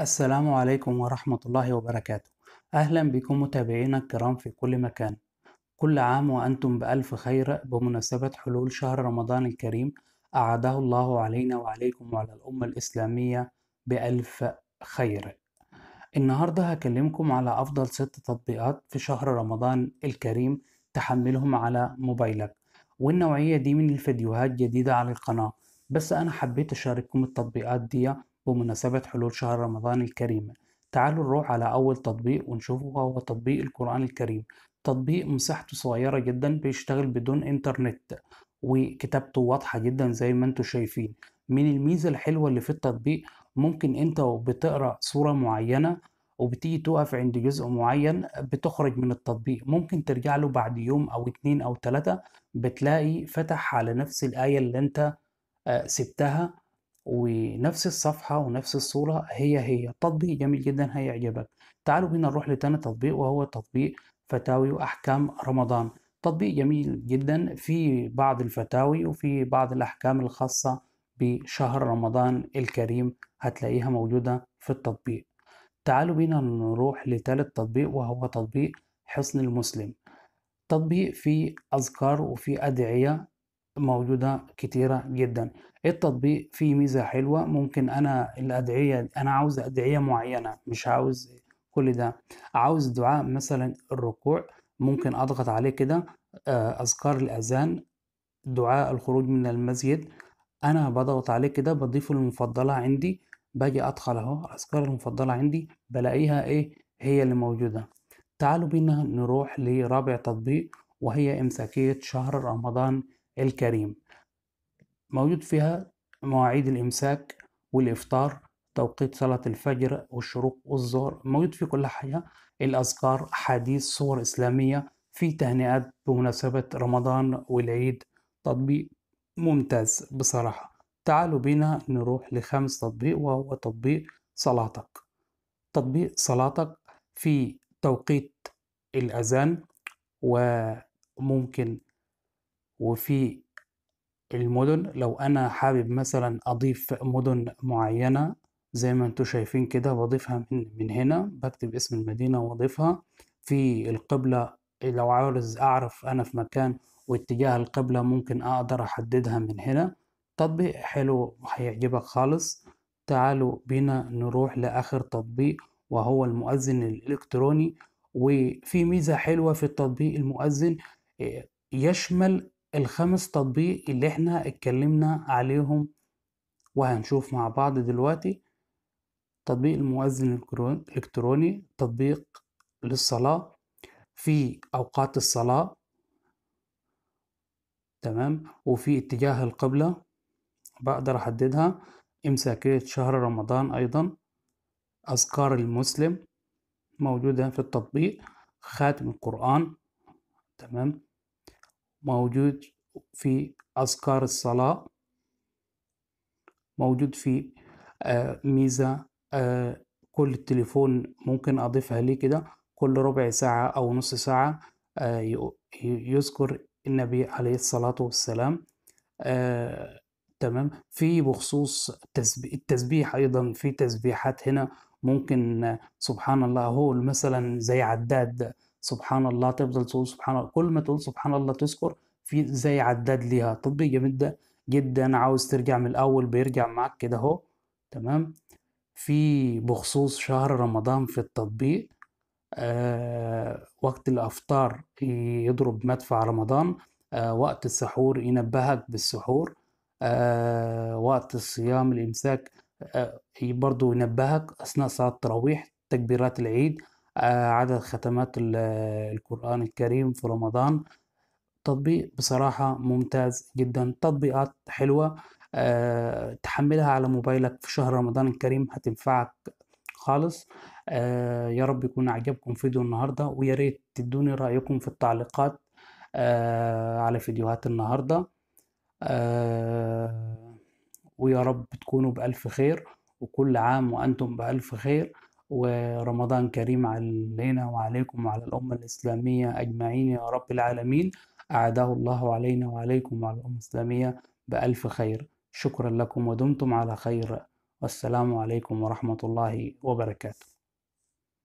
السلام عليكم ورحمة الله وبركاته أهلا بكم متابعينا الكرام في كل مكان كل عام وأنتم بألف خير بمناسبة حلول شهر رمضان الكريم أعاده الله علينا وعليكم وعلى الأمة الإسلامية بألف خير النهاردة هكلمكم على أفضل ست تطبيقات في شهر رمضان الكريم تحملهم على موبايلك والنوعية دي من الفيديوهات جديدة على القناة بس أنا حبيت أشارككم التطبيقات دي بمناسبة حلول شهر رمضان الكريم تعالوا نروح على أول تطبيق ونشوفه وهو تطبيق القرآن الكريم تطبيق مساحته صغيرة جدا بيشتغل بدون انترنت وكتابته واضحة جدا زي ما انتوا شايفين من الميزة الحلوة اللي في التطبيق ممكن انت بتقرأ صورة معينة وبتيجي تقف عند جزء معين بتخرج من التطبيق ممكن ترجع له بعد يوم او اتنين او تلاتة بتلاقي فتح على نفس الآية اللي انت آه، سبتها ونفس الصفحة ونفس الصورة هي هي تطبيق جميل جدا هيعجبك تعالوا بنا نروح لتاني تطبيق وهو تطبيق فتاوي وأحكام رمضان تطبيق جميل جدا في بعض الفتاوي وفي بعض الأحكام الخاصة بشهر رمضان الكريم هتلاقيها موجودة في التطبيق تعالوا بينا نروح لتالت تطبيق وهو تطبيق حصن المسلم تطبيق فيه أذكار وفي أدعية موجودة كتيرة جدا التطبيق فيه ميزة حلوة ممكن أنا الأدعية أنا عاوز أدعية معينة مش عاوز كل ده عاوز دعاء مثلا الركوع ممكن أضغط عليه كده آه، أذكار الأذان دعاء الخروج من المسجد أنا بضغط عليه كده بضيفه المفضلة عندي باجي أدخل أهو الأذكار المفضلة عندي بلاقيها إيه هي اللي موجودة تعالوا بينا نروح لرابع تطبيق وهي إمساكية شهر رمضان الكريم موجود فيها مواعيد الإمساك والإفطار توقيت صلاة الفجر والشروق والظهر موجود في كل حاجة الأذكار حديث صور إسلامية في تهنئات بمناسبة رمضان والعيد تطبيق ممتاز بصراحة تعالوا بينا نروح لخمس تطبيق وهو تطبيق صلاتك تطبيق صلاتك في توقيت الأذان وممكن وفي المدن لو انا حابب مثلا اضيف مدن معينة زي ما انتوا شايفين كده بضيفها من, من هنا بكتب اسم المدينة واضيفها في القبلة لو عاوز اعرف انا في مكان واتجاه القبلة ممكن اقدر احددها من هنا تطبيق حلو هيعجبك خالص تعالوا بينا نروح لاخر تطبيق وهو المؤذن الالكتروني وفي ميزة حلوة في التطبيق المؤذن إيه، يشمل الخمس تطبيق اللي احنا اتكلمنا عليهم وهنشوف مع بعض دلوقتي تطبيق الموازن الإلكتروني تطبيق للصلاة في أوقات الصلاة تمام وفي اتجاه القبلة بقدر أحددها إمساكية شهر رمضان أيضا أذكار المسلم موجودة في التطبيق خاتم القرآن تمام موجود في أذكار الصلاة موجود في آه، ميزة آه، كل التليفون ممكن أضيفها ليه كده كل ربع ساعة أو نص ساعة آه، يذكر النبي عليه الصلاة والسلام تمام في بخصوص التسبيح أيضا في تسبيحات هنا ممكن سبحان الله هو مثلا زي عداد سبحان الله تفضل تقول سبحان الله كل ما تقول سبحان الله تذكر في زي عداد ليها تطبيق جميل ده جدا عاوز ترجع من الاول بيرجع معاك كده اهو تمام في بخصوص شهر رمضان في التطبيق آه وقت الافطار يضرب مدفع رمضان آه وقت السحور ينبهك بالسحور آه وقت الصيام الامساك آه برضو ينبهك اثناء صلاه التراويح تكبيرات العيد آه، عدد ختمات القرآن الكريم في رمضان تطبيق بصراحة ممتاز جدا تطبيقات حلوة آه، تحملها على موبايلك في شهر رمضان الكريم هتنفعك خالص آه، يا رب يكون عجبكم فيديو النهاردة ويا ريت تدوني رأيكم في التعليقات على فيديوهات النهاردة ويا رب تكونوا بألف خير وكل عام وأنتم بألف خير ورمضان كريم علينا وعليكم وعلى الأمة الإسلامية أجمعين يا رب العالمين أعاده الله علينا وعليكم وعلى الأمة الإسلامية بألف خير شكرا لكم ودمتم على خير والسلام عليكم ورحمة الله وبركاته